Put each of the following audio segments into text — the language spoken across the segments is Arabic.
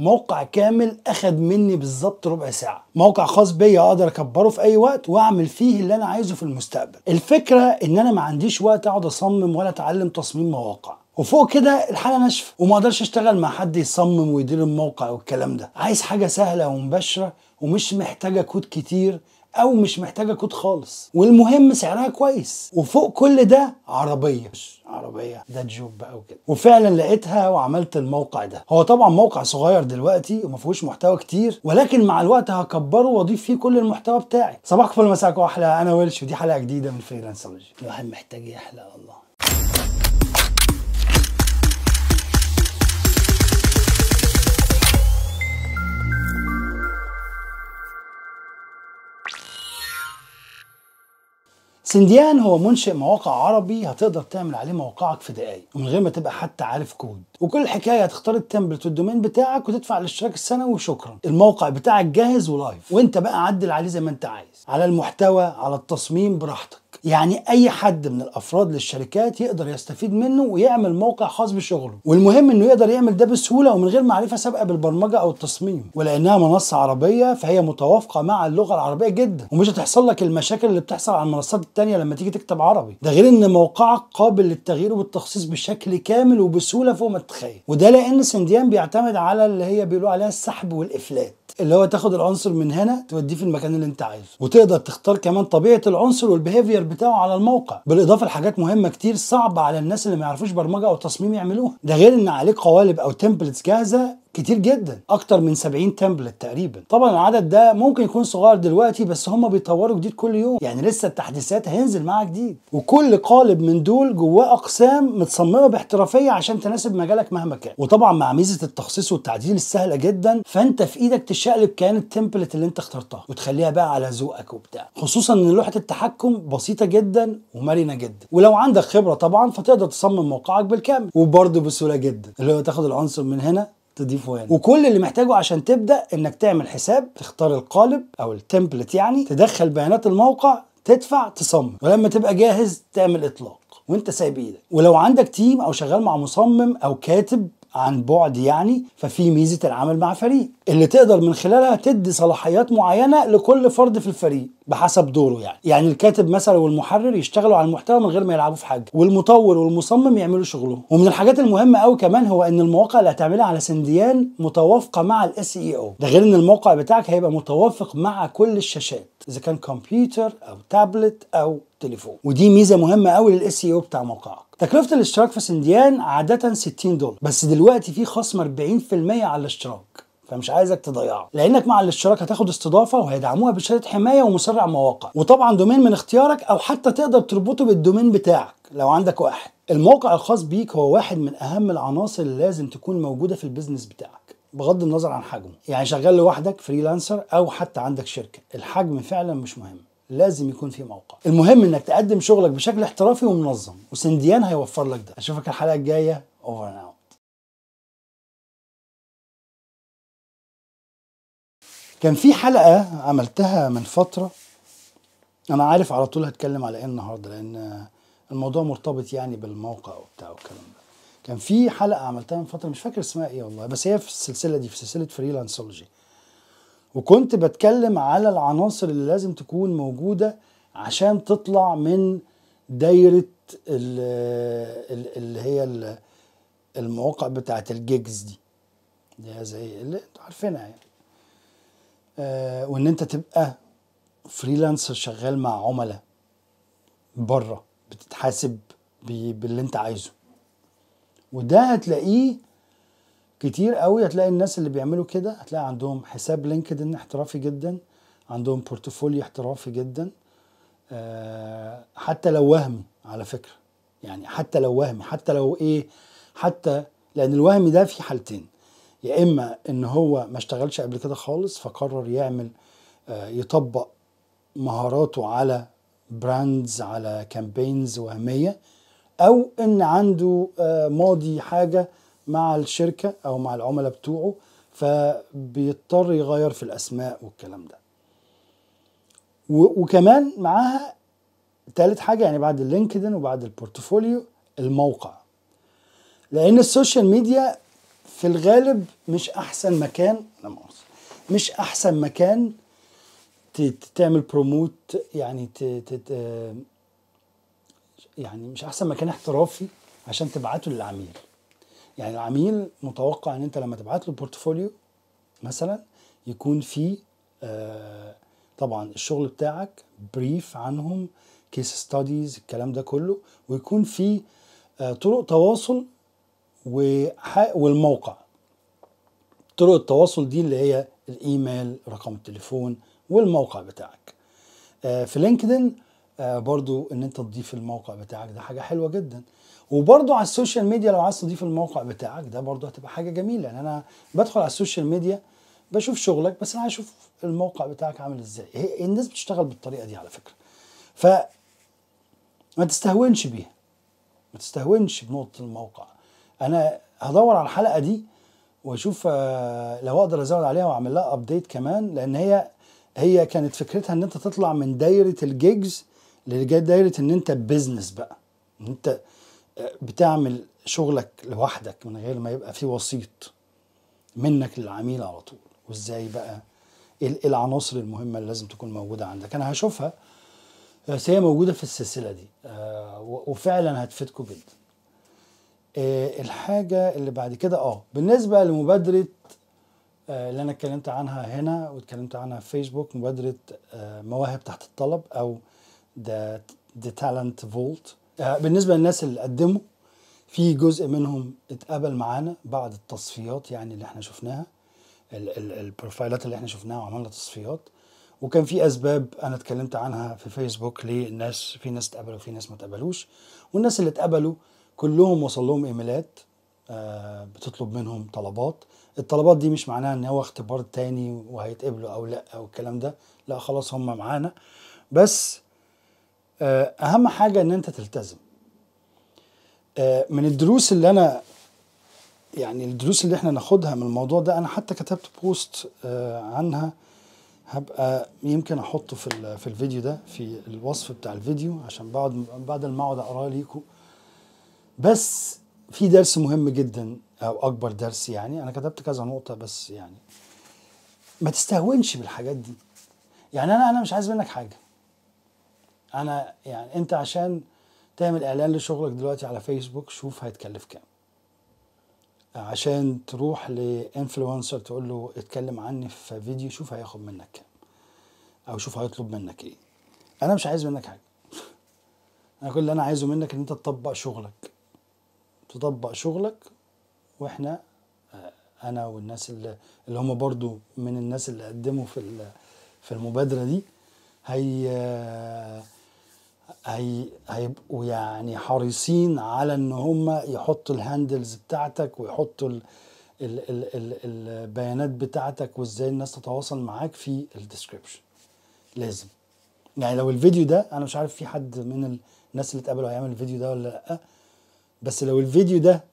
موقع كامل اخد مني بالظبط ربع ساعه موقع خاص بيا اقدر اكبره في اي وقت واعمل فيه اللي انا عايزه في المستقبل الفكره ان انا ما عنديش وقت اقعد اصمم ولا اتعلم تصميم مواقع وفوق كده الحاله ناشفه وما اقدرش اشتغل مع حد يصمم ويدير الموقع والكلام ده عايز حاجه سهله ومباشره ومش محتاجه كود كتير او مش محتاجه كود خالص والمهم سعرها كويس وفوق كل ده عربيه مش عربيه ده جوب بقى وكده وفعلا لقيتها وعملت الموقع ده هو طبعا موقع صغير دلوقتي وما فيهوش محتوى كتير ولكن مع الوقت هكبره واضيف فيه كل المحتوى بتاعي صباحكم في مساكم احلى انا ويلش ودي حلقه جديده من فريلانسولوجي الواحد محتاج يحلى الله سنديان هو منشئ مواقع عربي هتقدر تعمل عليه موقعك في دقايق ومن غير ما تبقى حتى عارف كود وكل الحكايه هتختار التمبلت والدومين بتاعك وتدفع الاشتراك السنوي وشكرا الموقع بتاعك جاهز ولايف وانت بقى عدل عليه زي ما انت عايز على المحتوى على التصميم براحتك يعني اي حد من الافراد للشركات يقدر يستفيد منه ويعمل موقع خاص بشغله والمهم انه يقدر يعمل ده بسهوله ومن غير معرفه سابقه بالبرمجه او التصميم ولانها منصه عربيه فهي متوافقه مع اللغه العربيه جدا ومش هتحصل لك المشاكل اللي بتحصل على المنصات التانية لما تيجي تكتب عربي ده غير ان موقعك قابل للتغيير والتخصيص بشكل كامل وبسهوله فوق ما تتخيل وده لان سنديان بيعتمد على اللي هي بيقولوا عليها السحب والافلات اللي هو تاخد العنصر من هنا توديه في المكان اللي انت عايزه وتقدر تختار كمان طبيعه العنصر والبيهيفير بتاعه على الموقع بالاضافه لحاجات مهمه كتير صعبه على الناس اللي ما يعرفوش برمجه او تصميم يعملوها ده غير ان عليه قوالب او تمبلتس جاهزه كتير جدا اكتر من 70 تمبلت تقريبا طبعا العدد ده ممكن يكون صغير دلوقتي بس هم بيطوروا جديد كل يوم يعني لسه التحديثات هينزل معاها جديد وكل قالب من دول جواه اقسام متصممه باحترافيه عشان تناسب مجالك مهما كان وطبعا مع ميزه التخصيص والتعديل السهله جدا فانت في ايدك تشقلب كيان التمبلت اللي انت اخترتها وتخليها بقى على ذوقك وبتاع خصوصا ان لوحه التحكم بسيطه جدا ومرنه جدا ولو عندك خبره طبعا فتقدر تصمم موقعك بالكامل وبرضه بسهوله جدا اللي هو تاخد العنصر من هنا تضيفه هنا وكل اللي محتاجه عشان تبدا انك تعمل حساب تختار القالب او التمبلت يعني تدخل بيانات الموقع تدفع تصمم ولما تبقى جاهز تعمل اطلاق وانت سايب ايدك ولو عندك تيم او شغال مع مصمم او كاتب عن بعد يعني ففي ميزه العمل مع فريق اللي تقدر من خلالها تدي صلاحيات معينه لكل فرد في الفريق بحسب دوره يعني يعني الكاتب مثلا والمحرر يشتغلوا على المحتوى من غير ما يلعبوا في حاجه والمطور والمصمم يعملوا شغلهم ومن الحاجات المهمه قوي كمان هو ان المواقع اللي هتعملها على سنديان متوافقه مع الاس اي او e ده غير ان الموقع بتاعك هيبقى متوافق مع كل الشاشات اذا كان كمبيوتر او تابلت او تليفون ودي ميزه مهمه قوي للاس اي او e بتاع موقعك تكلفه الاشتراك في سنديان عاده 60 دولار بس دلوقتي في خصم 40% على الاشتراك فمش عايزك تضيعه لانك مع الاشتراك هتاخد استضافه وهيدعموها بشهاده حمايه ومسرع مواقع وطبعا دومين من اختيارك او حتى تقدر تربطه بالدومين بتاعك لو عندك واحد الموقع الخاص بيك هو واحد من اهم العناصر اللي لازم تكون موجوده في البيزنس بتاعك بغض النظر عن حجمه يعني شغال لوحدك فريلانسر او حتى عندك شركه الحجم فعلا مش مهم لازم يكون في موقع المهم انك تقدم شغلك بشكل احترافي ومنظم وسنديان هيوفر لك ده اشوفك الحلقه الجايه اوفر ناو كان في حلقه عملتها من فتره انا عارف على طول هتكلم على ايه النهارده لان الموضوع مرتبط يعني بالموقع وبتاع والكلام ده كان في حلقه عملتها من فتره مش فاكر اسمها ايه والله بس هي في السلسله دي في سلسله فريلانسولوجي وكنت بتكلم على العناصر اللي لازم تكون موجوده عشان تطلع من دايره اللي هي المواقع بتاعه الجيجز دي اللي هي زي اللي انتوا عارفينها يعني آه، وان انت تبقى فريلانسر شغال مع عملاء بره بتتحاسب باللي انت عايزه وده هتلاقيه كتير قوي هتلاقي الناس اللي بيعملوا كده هتلاقي عندهم حساب لينكدين احترافي جدا عندهم بورتفوليو احترافي جدا آه، حتى لو وهمي على فكره يعني حتى لو وهمي حتى لو ايه حتى لان الوهم ده في حالتين يا اما ان هو ما اشتغلش قبل كده خالص فقرر يعمل آه، يطبق مهاراته على براندز على كامبينز وهميه او ان عنده آه، ماضي حاجه مع الشركه او مع العملاء بتوعه فبيضطر يغير في الاسماء والكلام ده وكمان معاها تالت حاجه يعني بعد اللينكدين وبعد البورتفوليو الموقع لان السوشيال ميديا في الغالب مش احسن مكان لا مش احسن مكان تعمل بروموت يعني يعني مش احسن مكان احترافي عشان تبعته للعميل يعني العميل متوقع ان انت لما تبعت له بورتفوليو مثلا يكون فيه آه، طبعا الشغل بتاعك بريف عنهم كيس ستاديز الكلام ده كله ويكون فيه آه، طرق تواصل والموقع طرق التواصل دي اللي هي الايميل رقم التليفون والموقع بتاعك آه، في لينكدين آه، برضو ان انت تضيف الموقع بتاعك ده حاجه حلوه جدا وبرضو على السوشيال ميديا لو عايز تضيف الموقع بتاعك ده برضو هتبقى حاجه جميله لان يعني انا بدخل على السوشيال ميديا بشوف شغلك بس انا عايز اشوف الموقع بتاعك عامل ازاي الناس بتشتغل بالطريقه دي على فكره ف ما تستهونش بيها ما تستهونش بنقطه الموقع انا هدور على الحلقه دي واشوف آه، لو اقدر ازود عليها واعمل لها ابديت كمان لان هي هي كانت فكرتها ان انت تطلع من دايره الجيجز لدايره ان انت بزنس بقى ان انت آه، بتعمل شغلك لوحدك من غير ما يبقى في وسيط منك للعميل على طول وازاي بقى العناصر المهمه اللي لازم تكون موجوده عندك انا هشوفها آه، بس هي موجوده في السلسله دي وفعلا هتفيدكم جدا آه، الحاجه اللي بعد كده اه بالنسبه لمبادره آه، اللي انا اتكلمت عنها هنا واتكلمت عنها في فيسبوك مبادره آه، مواهب تحت الطلب او ذا ذا تالنت فولت بالنسبه للناس اللي قدموا في جزء منهم اتقبل معانا بعد التصفيات يعني اللي احنا شفناها البروفايلات اللي احنا شفناها وعملنا تصفيات وكان في اسباب انا اتكلمت عنها في فيسبوك ليه الناس في ناس اتقبلوا وفي ناس ما اتقبلوش والناس اللي اتقبلوا كلهم وصل لهم ايميلات آه، بتطلب منهم طلبات الطلبات دي مش معناها ان هو اختبار تاني وهيتقبلوا او لا او الكلام ده لا خلاص هم معانا بس آه، اهم حاجه ان انت تلتزم آه، من الدروس اللي انا يعني الدروس اللي احنا ناخدها من الموضوع ده انا حتى كتبت بوست عنها هبقى يمكن احطه في في الفيديو ده في الوصف بتاع الفيديو عشان بعد بعد ما اقعد اقراه ليكم بس في درس مهم جدا او اكبر درس يعني انا كتبت كذا نقطه بس يعني ما تستهونش بالحاجات دي يعني انا انا مش عايز منك حاجه انا يعني انت عشان تعمل اعلان لشغلك دلوقتي على فيسبوك شوف هيتكلف كام عشان تروح لانفلونسر تقول له اتكلم عني في فيديو شوف هياخد منك كام او شوف هيطلب منك ايه انا مش عايز منك حاجه انا كل اللي انا عايزه منك ان انت تطبق شغلك تطبق شغلك واحنا انا والناس اللي, اللي هم برضو من الناس اللي قدموا في في المبادره دي هي هي هيبقوا يعني حريصين على ان هم يحطوا الهاندلز بتاعتك ويحطوا الـ الـ الـ الـ البيانات بتاعتك وازاي الناس تتواصل معاك في الديسكربشن لازم يعني لو الفيديو ده انا مش عارف في حد من الناس اللي اتقابلوا هيعمل الفيديو ده ولا لا بس لو الفيديو ده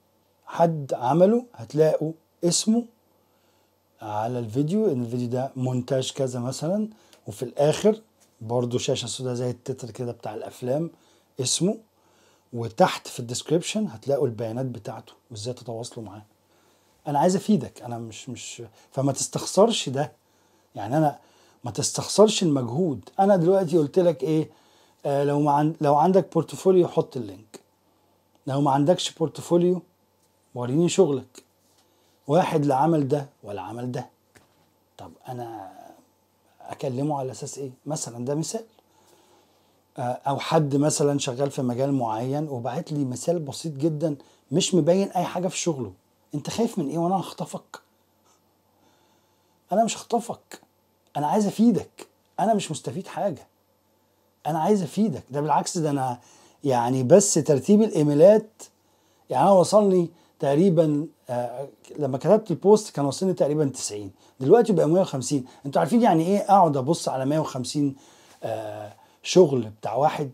حد عمله هتلاقوا اسمه على الفيديو ان الفيديو ده مونتاج كذا مثلا وفي الاخر برضو شاشة سودا زي التتر كده بتاع الافلام اسمه وتحت في الديسكريبشن هتلاقوا البيانات بتاعته وازاي تتواصلوا معاه انا عايز افيدك انا مش مش فما تستخسرش ده يعني انا ما تستخسرش المجهود انا دلوقتي قلت لك ايه آه لو ما عن... لو عندك بورتفوليو حط اللينك لو ما عندكش بورتفوليو وريني شغلك واحد لعمل ده ولا عمل ده طب انا اكلمه على اساس ايه مثلا ده مثال آه، او حد مثلا شغال في مجال معين وبعت لي مثال بسيط جدا مش مبين اي حاجه في شغله انت خايف من ايه وانا هخطفك انا مش هخطفك انا عايز افيدك انا مش مستفيد حاجه انا عايز افيدك ده بالعكس ده انا يعني بس ترتيب الايميلات يعني انا وصلني تقريبا آه، لما كتبت البوست كان وصلني تقريبا 90 دلوقتي بقى 150 انتوا عارفين يعني ايه اقعد ابص على 150 آه، شغل بتاع واحد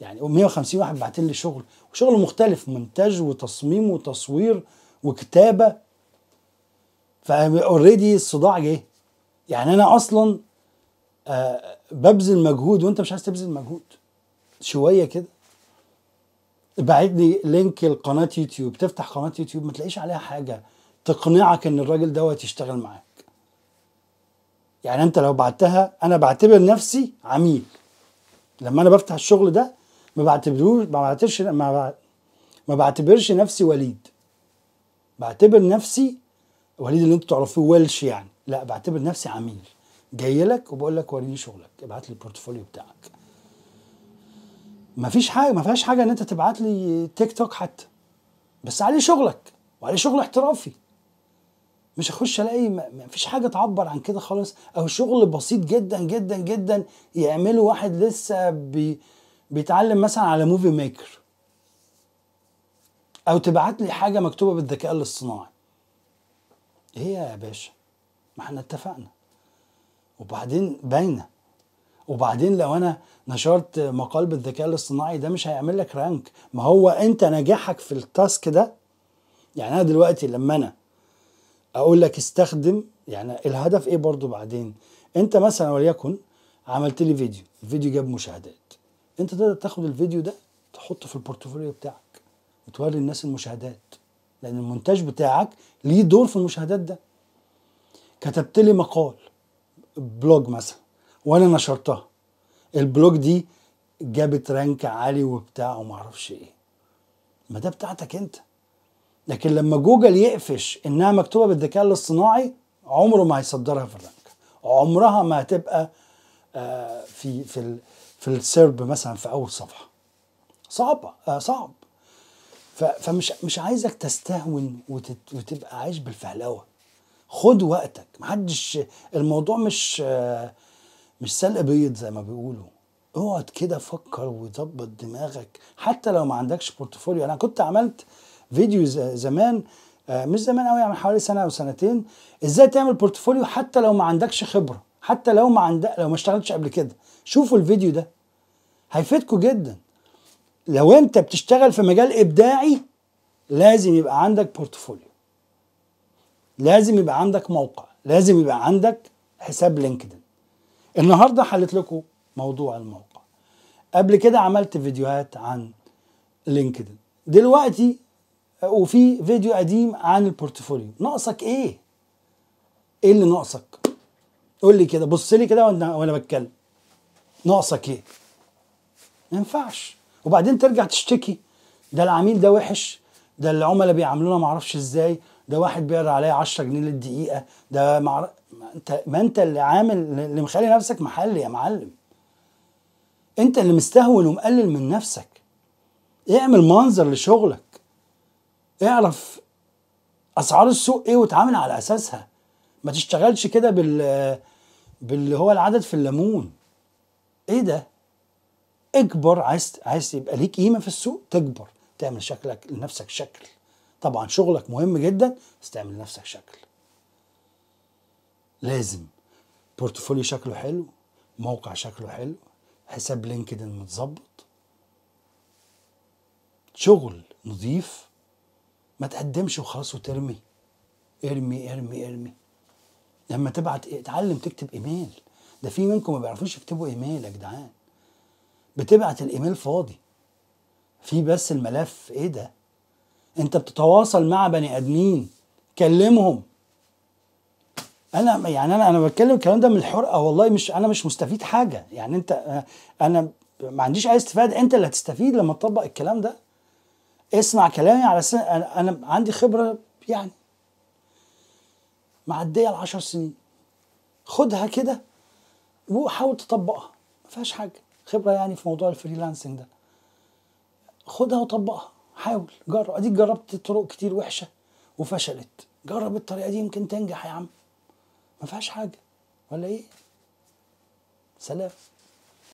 يعني 150 واحد باعتين لي شغل وشغل مختلف مونتاج وتصميم وتصوير وكتابه فاوريدي الصداع جه يعني انا اصلا آه، ببذل مجهود وانت مش عايز تبذل مجهود شويه كده بعت لي لينك لقناه يوتيوب تفتح قناه يوتيوب ما تلاقيش عليها حاجه تقنعك ان الراجل دوت يشتغل معاك يعني انت لو بعتها انا بعتبر نفسي عميل لما انا بفتح الشغل ده ما بعتبروش ما بعتبرش ما بعتبرش نفسي وليد بعتبر نفسي وليد اللي انت تعرفوه ويلش يعني لا بعتبر نفسي عميل جاي لك وبقول لك وريني شغلك ابعت لي البورتفوليو بتاعك مفيش حاجه ما فيهاش حاجه ان انت تبعت لي تيك توك حتى بس عليه شغلك وعليه شغل احترافي مش هخش الاقي مفيش حاجه تعبر عن كده خالص او شغل بسيط جدا جدا جدا يعمله واحد لسه بي بيتعلم مثلا على موفي ميكر او تبعت لي حاجه مكتوبه بالذكاء الاصطناعي ايه يا باشا ما احنا اتفقنا وبعدين باينه وبعدين لو انا نشرت مقال بالذكاء الاصطناعي ده مش هيعمل لك رانك ما هو انت نجاحك في التاسك ده يعني انا دلوقتي لما انا اقول لك استخدم يعني الهدف ايه برضو بعدين انت مثلا وليكن عملت لي فيديو الفيديو جاب مشاهدات انت تقدر تاخد الفيديو ده تحطه في البورتفوليو بتاعك وتوري الناس المشاهدات لان المونتاج بتاعك ليه دور في المشاهدات ده كتبت لي مقال بلوج مثلا وانا نشرتها البلوج دي جابت رانك عالي وبتاع وما اعرفش ايه ما ده بتاعتك انت لكن لما جوجل يقفش انها مكتوبه بالذكاء الاصطناعي عمره ما هيصدرها في الرانك عمرها ما هتبقى آه، في في في السيرب مثلا في اول صفحه صعبه صعب آه، فمش مش عايزك تستهون وتبقى عايش بالفهلوه خد وقتك محدش الموضوع مش آه، مش سلق بيض زي ما بيقولوا اقعد كده فكر وظبط دماغك حتى لو ما عندكش بورتفوليو انا كنت عملت فيديو زمان آه، مش زمان قوي يعني حوالي سنه او سنتين ازاي تعمل بورتفوليو حتى لو ما عندكش خبره حتى لو ما عندك لو ما اشتغلتش قبل كده شوفوا الفيديو ده هيفيدكم جدا لو انت بتشتغل في مجال ابداعي لازم يبقى عندك بورتفوليو لازم يبقى عندك موقع لازم يبقى عندك حساب لينكدين النهارده حلت لكم موضوع الموقع قبل كده عملت فيديوهات عن لينكدين دلوقتي آه، وفي فيديو قديم عن البورتفوليو ناقصك ايه ايه اللي ناقصك قول لي كده بص لي كده وانا وانا بتكلم ناقصك ايه ما ينفعش وبعدين ترجع تشتكي ده العميل ده وحش ده العملاء بيعاملونا معرفش ازاي ده واحد بيقرا عليا 10 جنيه للدقيقه ده معرفش ما انت ما انت اللي عامل اللي مخلي نفسك محل يا معلم انت اللي مستهون ومقلل من نفسك اعمل منظر لشغلك اعرف اسعار السوق ايه وتعامل على اساسها ما تشتغلش كده بال باللي هو العدد في الليمون ايه ده اكبر عايز عايز يبقى ليك قيمه في السوق تكبر تعمل شكلك لنفسك شكل طبعا شغلك مهم جدا بس تعمل لنفسك شكل لازم بورتفوليو شكله حلو موقع شكله حلو حساب لينكدين متظبط شغل نظيف ما تقدمش وخلاص وترمي ارمي ارمي ارمي لما تبعت اتعلم تكتب ايميل ده في منكم ما بيعرفوش يكتبوا ايميل يا جدعان بتبعت الايميل فاضي في بس الملف ايه ده انت بتتواصل مع بني ادمين كلمهم انا يعني انا انا بتكلم الكلام ده من الحرقه آه، والله مش انا مش مستفيد حاجه يعني انت آه، انا ما عنديش اي استفاده انت اللي هتستفيد لما تطبق الكلام ده اسمع كلامي على سن... انا عندي خبره يعني معديه ال 10 سنين خدها كده وحاول تطبقها ما فيهاش حاجه خبره يعني في موضوع الفريلانسنج ده خدها وطبقها حاول جرب اديك جربت طرق كتير وحشه وفشلت جرب الطريقه دي يمكن تنجح يا عم فيهاش حاجه ولا ايه سلام